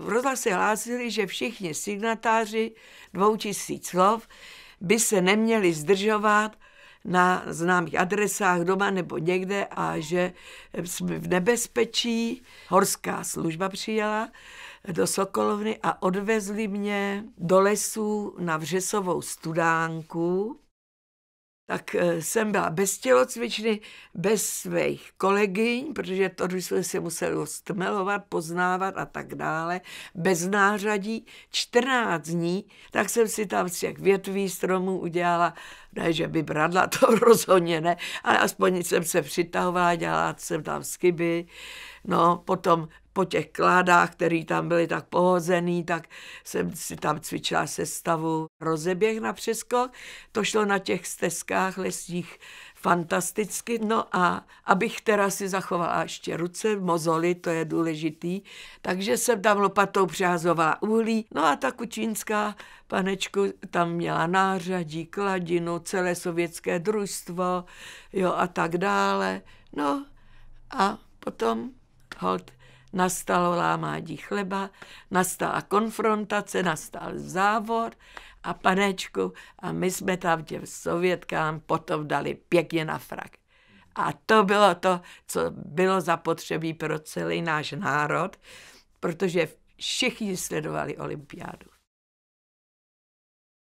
V rozhlase hlásili, že všichni signatáři dvou tisíc slov by se neměli zdržovat na známých adresách doma nebo někde a že jsme v nebezpečí. Horská služba přijela do Sokolovny a odvezli mě do lesů na Vřesovou studánku tak eh, jsem byla bez tělocvičny, bez svých kolegyň, protože to jsme si museli stmelovat, poznávat a tak dále, bez nářadí, 14 dní, tak jsem si tam z těch větví stromů udělala, ne, že by bradla, to rozhodně ne, ale aspoň jsem se přitahovala, dělala jsem tam skyby, no potom po těch kládách, které tam byly tak pohozený, tak jsem si tam cvičila sestavu rozeběh na přeskok. To šlo na těch stezkách lesních fantasticky. No a abych teda si zachovala ještě ruce, mozoly, to je důležitý, takže jsem tam lopatou přihazovala uhlí. No a ta kučínská panečku tam měla nářadí, kladinu, celé sovětské družstvo, jo a tak dále. No a potom hold nastalo lámádí chleba, nastala konfrontace, nastal závor a panečku a my jsme tam těm sovětkám potom dali pěkně na frak. A to bylo to, co bylo zapotřebí pro celý náš národ, protože všichni sledovali olympiádu.